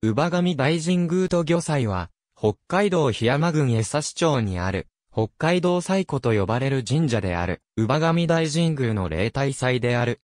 乳母神大神宮と魚祭は、北海道檜山郡江差町にある、北海道祭古と呼ばれる神社である、乳母神大神宮の例大祭である。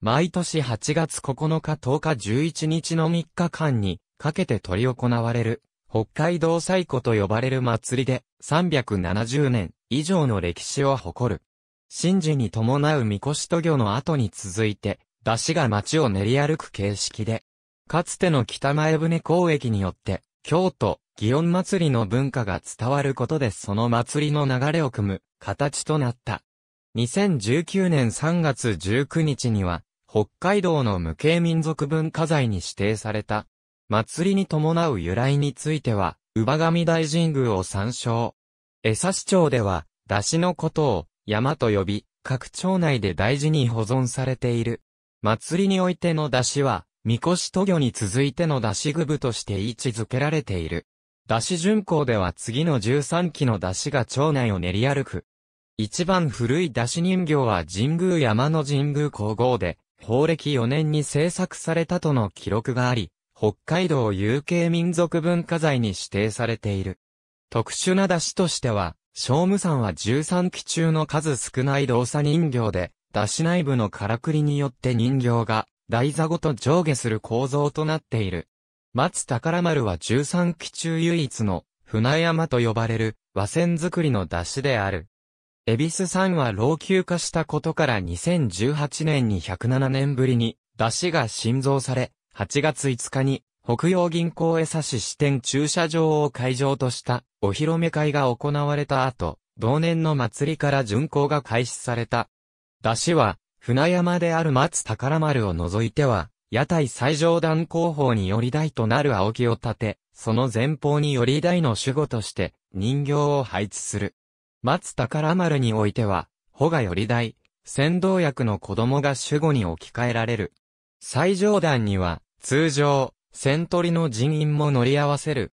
毎年8月9日10日11日の3日間に、かけて取り行われる、北海道祭古と呼ばれる祭りで、370年以上の歴史を誇る。神事に伴う神輿と魚の後に続いて、出汁が街を練り歩く形式で、かつての北前船交易によって、京都、祇園祭の文化が伝わることでその祭りの流れを組む形となった。2019年3月19日には、北海道の無形民族文化財に指定された。祭りに伴う由来については、馬神大神宮を参照。江差町では、出汁のことを、山と呼び、各町内で大事に保存されている。祭りにおいての出汁は、三越都魚に続いての出し具部として位置づけられている。出し巡行では次の13期の出汁が町内を練り歩く。一番古い出汁人形は神宮山の神宮皇后で、法暦4年に制作されたとの記録があり、北海道有形民族文化財に指定されている。特殊な出汁としては、聖武山は13期中の数少ない動作人形で、出汁内部のからくりによって人形が台座ごと上下する構造となっている。松宝丸は十三期中唯一の船山と呼ばれる和船作りの出汁である。恵比寿さんは老朽化したことから2018年に107年ぶりに出汁が新造され、8月5日に北洋銀行江差し支店駐車場を会場としたお披露目会が行われた後、同年の祭りから巡行が開始された。出汁は船山である松宝丸を除いては、屋台最上段後方により台となる青木を立て、その前方により台の守護として、人形を配置する。松宝丸においては、穂がより台、先導役の子供が守護に置き換えられる。最上段には、通常、先取りの人員も乗り合わせる。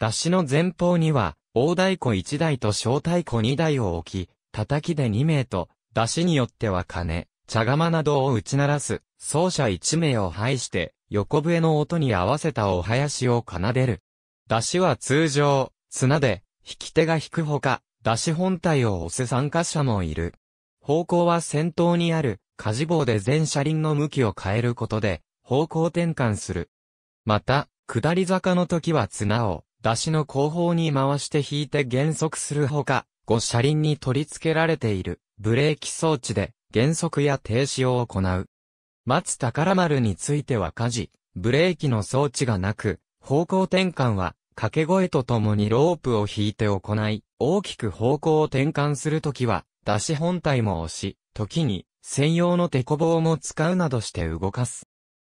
出しの前方には、大太鼓1台と小太鼓2台を置き、叩きで2名と、出しによっては金、茶釜などを打ち鳴らす、奏者一名を配して、横笛の音に合わせたお囃子を奏でる。出しは通常、綱で、引き手が引くほか、出し本体を押す参加者もいる。方向は先頭にある、火事棒で全車輪の向きを変えることで、方向転換する。また、下り坂の時は綱を、出しの後方に回して引いて減速するほか、5車輪に取り付けられている、ブレーキ装置で、減速や停止を行う。松宝丸については火事、ブレーキの装置がなく、方向転換は掛け声とともにロープを引いて行い、大きく方向を転換するときは、出し本体も押し、時に専用のデコ棒も使うなどして動かす。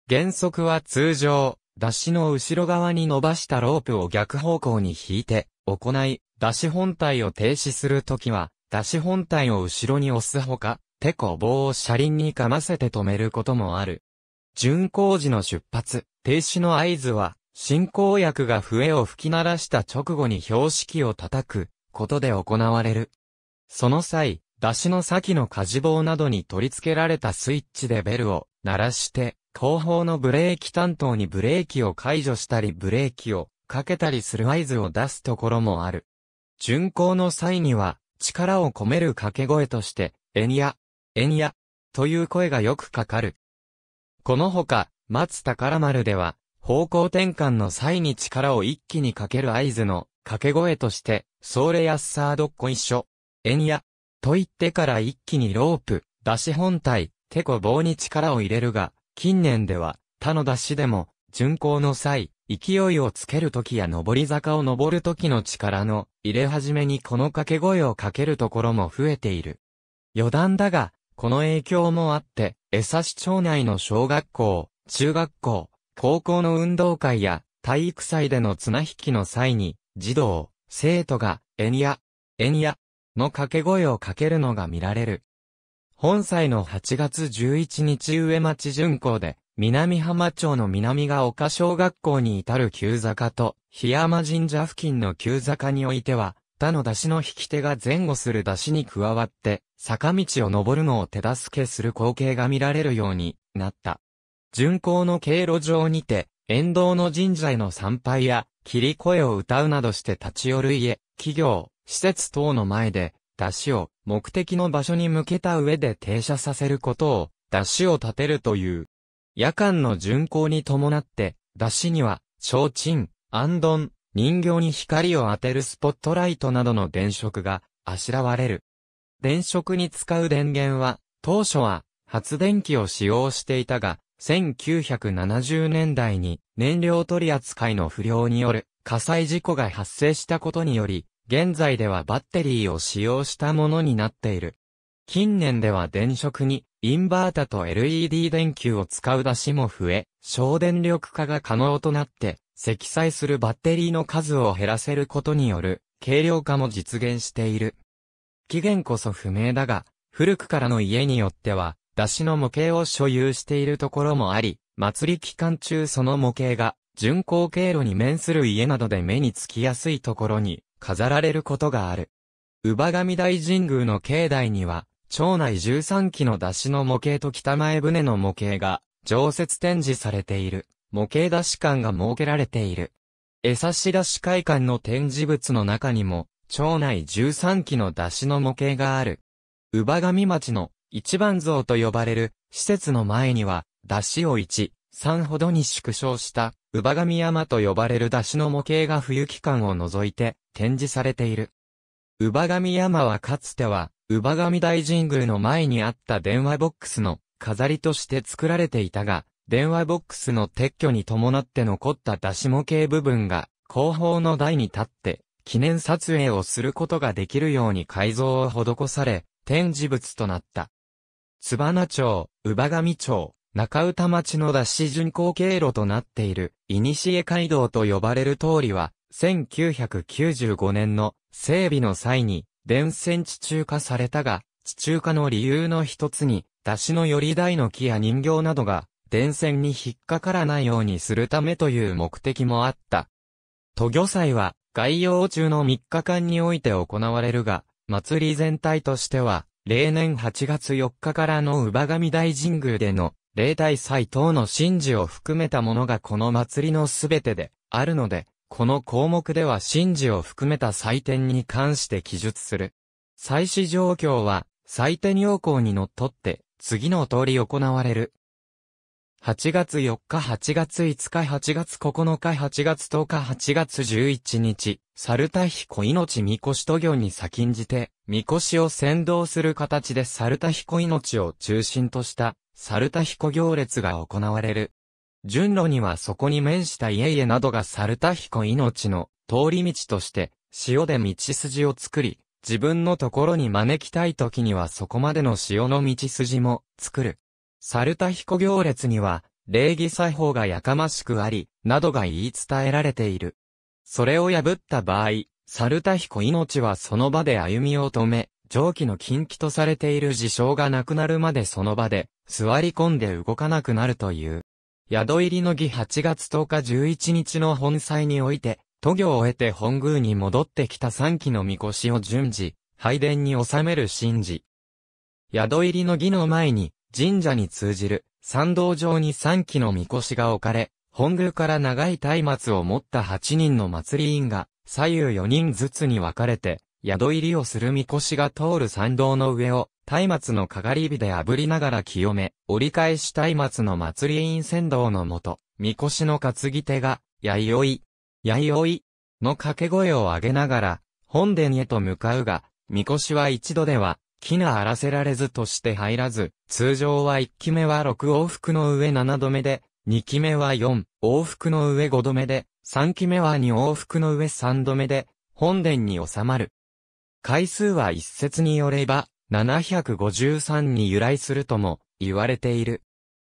原則は通常、出しの後ろ側に伸ばしたロープを逆方向に引いて、行い、出し本体を停止するときは、出し本体を後ろに押すほか、手こ棒を車輪にかませて止めることもある。巡航時の出発、停止の合図は、進行役が笛を吹き鳴らした直後に標識を叩く、ことで行われる。その際、出しの先の火事棒などに取り付けられたスイッチでベルを鳴らして、後方のブレーキ担当にブレーキを解除したりブレーキをかけたりする合図を出すところもある。巡航の際には、力を込める掛け声として、エニア、円屋、という声がよくかかる。このほか、松宝丸では、方向転換の際に力を一気にかける合図の掛け声として、ソーレッサードっこ一緒、円や、と言ってから一気にロープ、出し本体、手こ棒に力を入れるが、近年では、他の出しでも、巡行の際、勢いをつけるときや上り坂を上るときの力の入れ始めにこの掛け声をかけるところも増えている。余談だが、この影響もあって、江差町内の小学校、中学校、高校の運動会や体育祭での綱引きの際に、児童、生徒が、えんや、えんや、の掛け声をかけるのが見られる。本祭の8月11日上町巡行で、南浜町の南が丘小学校に至る旧坂と、檜山神社付近の旧坂においては、他の出汁の引き手が前後する出汁に加わって、坂道を登るのを手助けする光景が見られるようになった。巡行の経路上にて、沿道の神社への参拝や、切り声を歌うなどして立ち寄る家、企業、施設等の前で、出汁を目的の場所に向けた上で停車させることを、出汁を立てるという。夜間の巡行に伴って、出汁には、提灯、安頓、人形に光を当てるスポットライトなどの電飾があしらわれる。電飾に使う電源は、当初は発電機を使用していたが、1970年代に燃料取扱いの不良による火災事故が発生したことにより、現在ではバッテリーを使用したものになっている。近年では電飾にインバータと LED 電球を使う出しも増え、省電力化が可能となって、積載するバッテリーの数を減らせることによる軽量化も実現している。期限こそ不明だが、古くからの家によっては、出汁の模型を所有しているところもあり、祭り期間中その模型が、巡航経路に面する家などで目につきやすいところに飾られることがある。乳母神大神宮の境内には、町内13基の出汁の模型と北前船の模型が常設展示されている。模型出し館が設けられている。江差出し会館の展示物の中にも、町内13基の出しの模型がある。乳母上町の一番像と呼ばれる施設の前には、出しを1、3ほどに縮小した乳母上山と呼ばれる出しの模型が冬期間を除いて展示されている。乳母上山はかつては、乳母上大神宮の前にあった電話ボックスの飾りとして作られていたが、電話ボックスの撤去に伴って残った出し模型部分が、後方の台に立って、記念撮影をすることができるように改造を施され、展示物となった。津花町、宇馬上町、中歌町の脱し巡航経路となっている、古街道と呼ばれる通りは、1995年の整備の際に、電線地中化されたが、地中化の理由の一つに、出汁のより台の木や人形などが電線に引っかからないようにするためという目的もあった。都御祭は、概要中の3日間において行われるが、祭り全体としては、例年8月4日からの乳母神大神宮での、例大祭等の神事を含めたものがこの祭りのすべてで、あるので、この項目では神事を含めた祭典に関して記述する。祭祀状況は、祭典要項にのっとって、次の通り行われる。8月4日、8月5日、8月9日、8月10日、8月11日、猿田彦命みこしと行に先んじて、みこしを先導する形で猿田彦命を中心とした、猿田彦行列が行われる。順路にはそこに面した家々などが猿田彦命の通り道として、塩で道筋を作り、自分のところに招きたい時にはそこまでの塩の道筋も作る。サルタヒコ行列には、礼儀作法がやかましくあり、などが言い伝えられている。それを破った場合、サルタヒコ命はその場で歩みを止め、上記の禁忌とされている事象がなくなるまでその場で、座り込んで動かなくなるという。宿入りの儀8月10日11日の本祭において、都行を得て本宮に戻ってきた三期の御輿を順次、拝殿に収める神事。宿入りの儀の前に、神社に通じる参道上に3基の神輿が置かれ、本宮から長い松明を持った8人の祭り員が左右4人ずつに分かれて、宿入りをする神輿が通る参道の上を、松明のかがり火で炙りながら清め、折り返し松明の祭り員先導のもと、神輿の担ぎ手が、やいおい、やいおい、の掛け声を上げながら、本殿へと向かうが、神輿は一度では、木な荒らせられずとして入らず、通常は1期目は6往復の上7度目で、2期目は4往復の上5度目で、3期目は2往復の上3度目で、本殿に収まる。回数は一説によれば、753に由来するとも、言われている。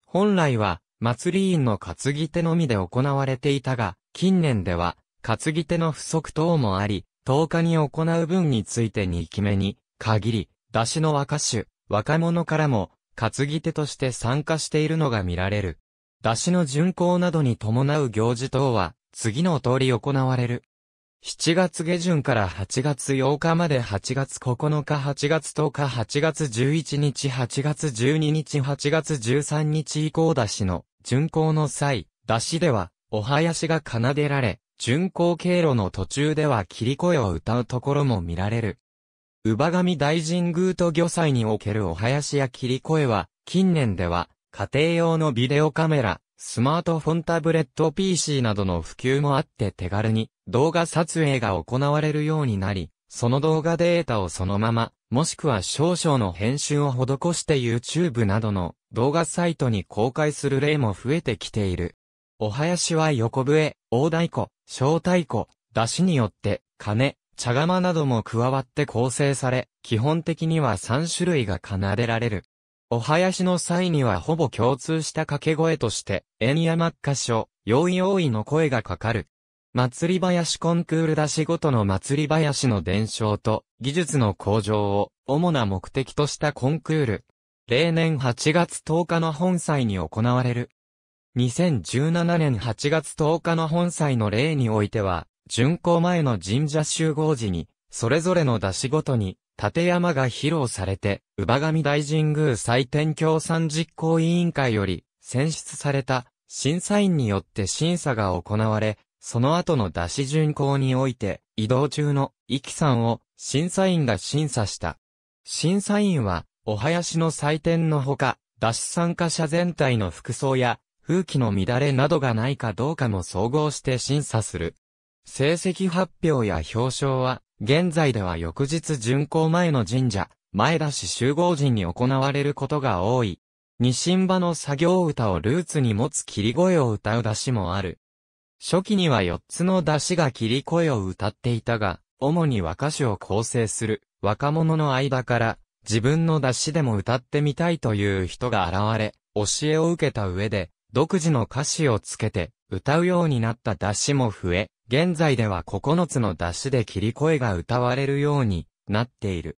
本来は、祭り院の担ぎ手のみで行われていたが、近年では、担ぎ手の不足等もあり、10日に行う分について2期目に、限り、出汁の若手、若者からも、担ぎ手として参加しているのが見られる。出汁の巡行などに伴う行事等は、次の通り行われる。7月下旬から8月8日まで8月9日8月10日8月11日8月12日8月13日以降出しの巡行の際、出しではお囃子が奏でられ、巡行経路の途中では切り声を歌うところも見られる。宇神大神宮と魚祭におけるお囃子や切り声は、近年では、家庭用のビデオカメラ、スマートフォンタブレット PC などの普及もあって手軽に動画撮影が行われるようになり、その動画データをそのまま、もしくは少々の編集を施して YouTube などの動画サイトに公開する例も増えてきている。お囃子は横笛、大太鼓、小太鼓、出しによって、金、茶釜なども加わって構成され、基本的には3種類が奏でられる。お囃子の際にはほぼ共通した掛け声として、縁山っかしょ、用意用意の声がかかる。祭り林コンクール出しごとの祭り林の伝承と技術の向上を主な目的としたコンクール。例年8月10日の本祭に行われる。2017年8月10日の本祭の例においては、巡行前の神社集合時に、それぞれの出しごとに、立山が披露されて、馬神大神宮祭典協賛実行委員会より、選出された、審査員によって審査が行われ、その後の出し巡行において、移動中の、イきさんを、審査員が審査した。審査員は、お囃子の祭典のほか、出し参加者全体の服装や、風紀の乱れなどがないかどうかも総合して審査する。成績発表や表彰は、現在では翌日巡行前の神社、前田市集合陣に行われることが多い。二神場の作業歌をルーツに持つ切り声を歌う出しもある。初期には四つの出しが切り声を歌っていたが、主に和歌手を構成する若者の間から自分の出しでも歌ってみたいという人が現れ、教えを受けた上で独自の歌詞をつけて、歌うようになった出汁も増え、現在では9つの出汁で切り声が歌われるようになっている。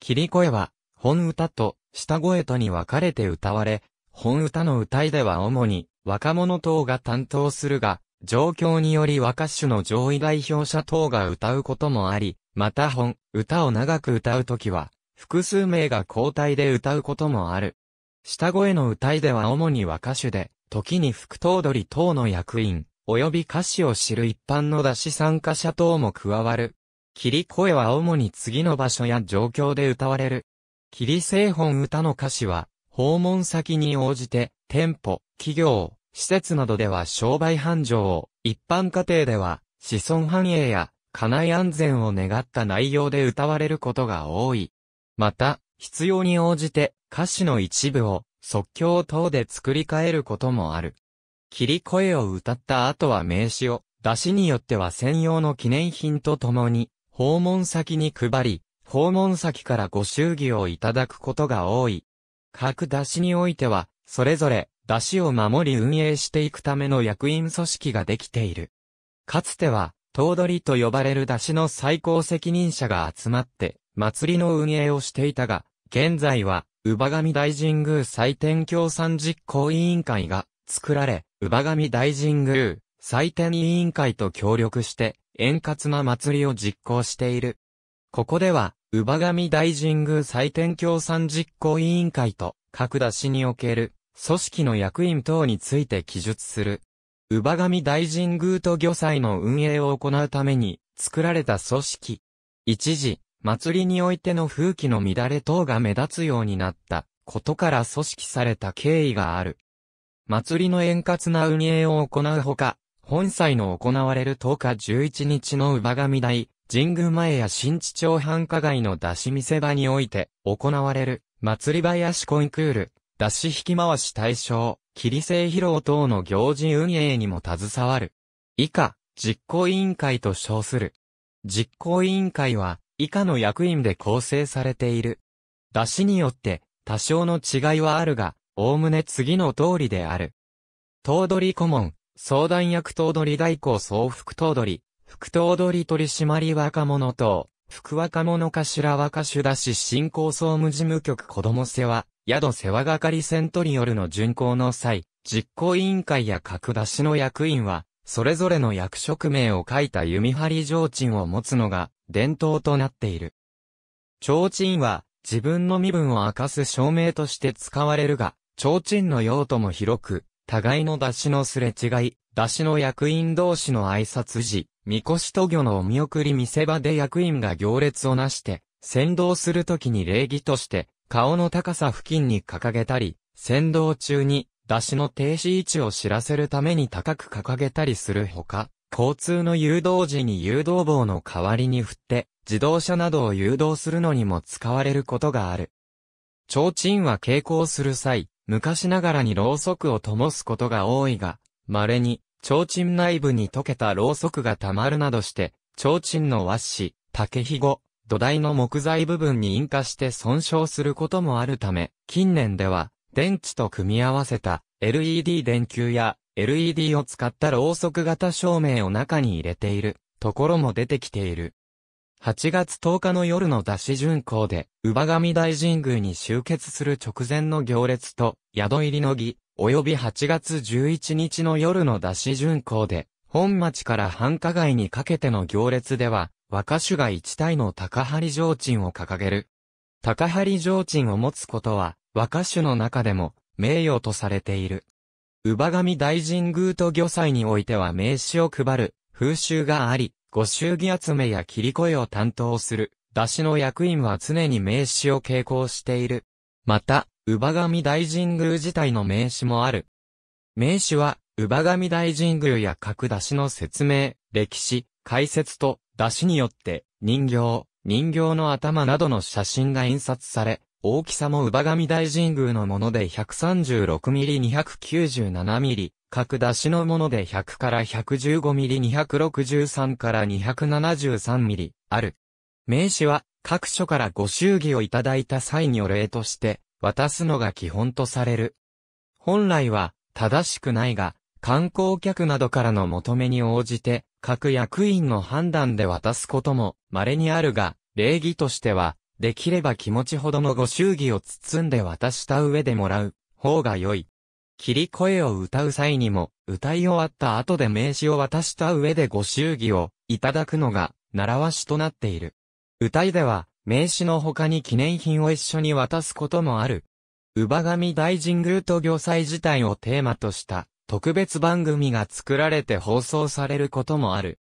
切り声は、本歌と下声とに分かれて歌われ、本歌の歌いでは主に若者等が担当するが、状況により若手の上位代表者等が歌うこともあり、また本、歌を長く歌うときは、複数名が交代で歌うこともある。下声の歌いでは主に若手で、時に副頭取等の役員、及び歌詞を知る一般の出し参加者等も加わる。霧声は主に次の場所や状況で歌われる。霧製本歌の歌詞は、訪問先に応じて、店舗、企業、施設などでは商売繁盛を、一般家庭では、子孫繁栄や、家内安全を願った内容で歌われることが多い。また、必要に応じて、歌詞の一部を、即興等で作り変えることもある。切り声を歌った後は名刺を、出しによっては専用の記念品とともに、訪問先に配り、訪問先からご祝儀をいただくことが多い。各出しにおいては、それぞれ、出しを守り運営していくための役員組織ができている。かつては、頭取と呼ばれる出しの最高責任者が集まって、祭りの運営をしていたが、現在は、宇馬神大神宮祭典協賛実行委員会が作られ、宇馬神大神宮祭典委員会と協力して円滑な祭りを実行している。ここでは、宇馬神大神宮祭典協賛実行委員会と各出しにおける組織の役員等について記述する。宇馬神大神宮と漁祭の運営を行うために作られた組織。一時、祭りにおいての風紀の乱れ等が目立つようになったことから組織された経緯がある。祭りの円滑な運営を行うほか、本祭の行われる10日11日の馬神台、神宮前や新地町繁華街の出し見せ場において行われる祭り林コンクール、出し引き回し対象、切り披露等の行事運営にも携わる。以下、実行委員会と称する。実行委員会は、以下の役員で構成されている。出しによって多少の違いはあるが、おおむね次の通りである。頭取顧問、相談役頭取代行総副頭取、副頭取取締若者等、副若者頭若手出し新興総務事務局子供世話、宿世話係セントリオルの巡行の際、実行委員会や各出しの役員は、それぞれの役職名を書いた弓張り上鎮を持つのが伝統となっている。提灯は、自分の身分を明かす証明として使われるが、提灯の用途も広く、互いの出しのすれ違い、出しの役員同士の挨拶時、みこしと魚のお見送り見せ場で役員が行列をなして、先導するときに礼儀として、顔の高さ付近に掲げたり、先導中に、出しの停止位置を知らせるために高く掲げたりするほか、交通の誘導時に誘導棒の代わりに振って、自動車などを誘導するのにも使われることがある。提灯は傾行する際、昔ながらにろうそくを灯すことが多いが、稀に、提灯内部に溶けたろうそくが溜まるなどして、提灯の和紙、竹ひご、土台の木材部分に引火して損傷することもあるため、近年では、電池と組み合わせた LED 電球や LED を使ったろうそく型照明を中に入れているところも出てきている。8月10日の夜の出し巡行で、乳母神大神宮に集結する直前の行列と、宿入りの儀、及び8月11日の夜の出し巡行で、本町から繁華街にかけての行列では、若手が一体の高張上鎮を掲げる。高張上鎮を持つことは、若手の中でも名誉とされている。乳母神大神宮と魚祭においては名刺を配る風習があり、ご祝儀集めや切り声を担当する、出しの役員は常に名刺を傾向している。また、乳母神大神宮自体の名刺もある。名刺は、乳母神大神宮や各出しの説明、歴史、解説と、出しによって、人形、人形の頭などの写真が印刷され、大きさも乳母神大神宮のもので 136mm297mm、各出しのもので100から 115mm263 から273ミリある。名詞は各所からご祝儀をいただいた際にお礼として渡すのが基本とされる。本来は正しくないが、観光客などからの求めに応じて、各役員の判断で渡すことも稀にあるが、礼儀としては、できれば気持ちほどのご祝儀を包んで渡した上でもらう方が良い。切り声を歌う際にも、歌い終わった後で名刺を渡した上でご祝儀をいただくのが、習わしとなっている。歌いでは、名刺の他に記念品を一緒に渡すこともある。乳母神大神宮と行祭自体をテーマとした特別番組が作られて放送されることもある。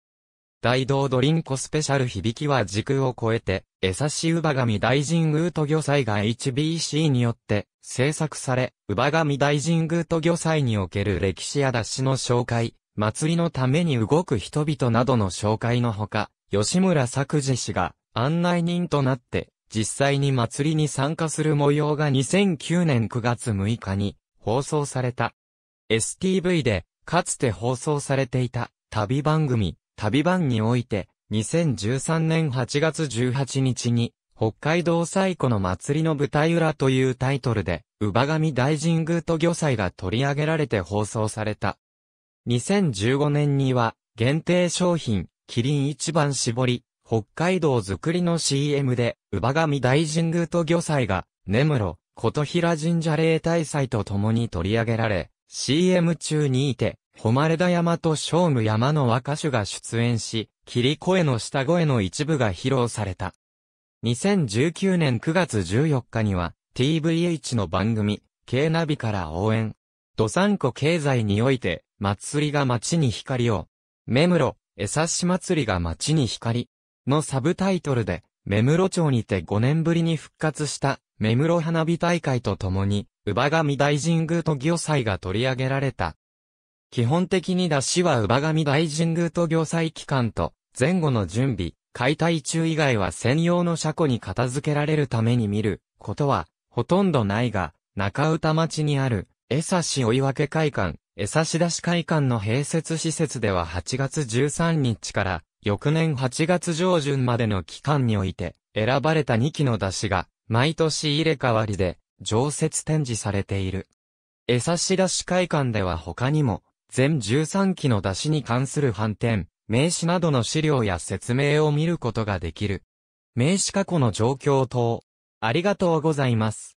大道ドリンコスペシャル響きは時空を超えて、江差し馬神大神宮と魚祭が h b c によって制作され、馬神大神宮と魚祭における歴史や出しの紹介、祭りのために動く人々などの紹介のほか、吉村作治氏が案内人となって、実際に祭りに参加する模様が2009年9月6日に放送された。STV で、かつて放送されていた旅番組、旅番において、2013年8月18日に、北海道最古の祭りの舞台裏というタイトルで、馬神大神宮と魚祭が取り上げられて放送された。2015年には、限定商品、キリン一番絞り、北海道作りの CM で、馬神大神宮と魚祭が、根室、琴平神社礼大祭と共に取り上げられ、CM 中にいて、誉田山と聖武山の和歌手が出演し、霧声の下声の一部が披露された。2019年9月14日には、TVH の番組、K ナビから応援。土産湖経済において、祭りが街に光を。目室、江差し祭りが街に光。のサブタイトルで、目室町にて5年ぶりに復活した、目室花火大会とともに、乳馬神大神宮と行祭が取り上げられた。基本的に出汁は馬神大神宮と行祭期間と、前後の準備、解体中以外は専用の車庫に片付けられるために見ることは、ほとんどないが、中歌町にある、江差し追い分け会館、江差し出し会館の併設施設では8月13日から、翌年8月上旬までの期間において、選ばれた2機の出汁が、毎年入れ替わりで、常設展示されている。江差し出し会館では他にも、全13期の出しに関する反転、名詞などの資料や説明を見ることができる。名詞過去の状況等。ありがとうございます。